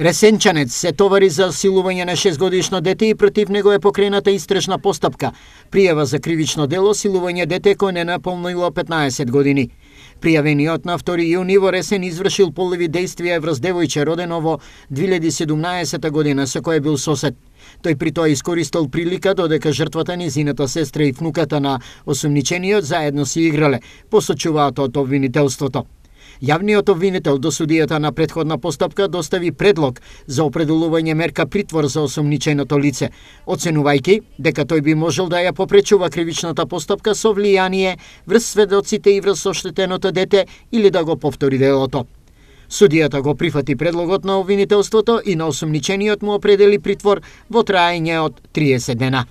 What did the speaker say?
Ресенчанец се товари за силување на 6-годишно дете и против него е покрената истрешна постапка, пријава за кривично дело силување дете кој не наполнило 15 години. Пријавениот на 2 јуни во Ресен извршил полеви действија врз девојче родено во 2017 година со кој бил сосед. Тој при тоа искористил прилика додека жртвата низината сестра и внуката на осумничениот заедно си играле, посочуваат од обвинителството. Јавниот обвинител до судијата на предходна постапка достави предлог за определување мерка притвор за осумниченото лице, оценувајќи дека тој би можел да ја попречува кривичната постапка со влијание врз сведоците и врз оштетеното дете или да го повтори делото. Судијата го прифати предлогот на обвинителството и на осумничениот му определи притвор во траење од 30 дена.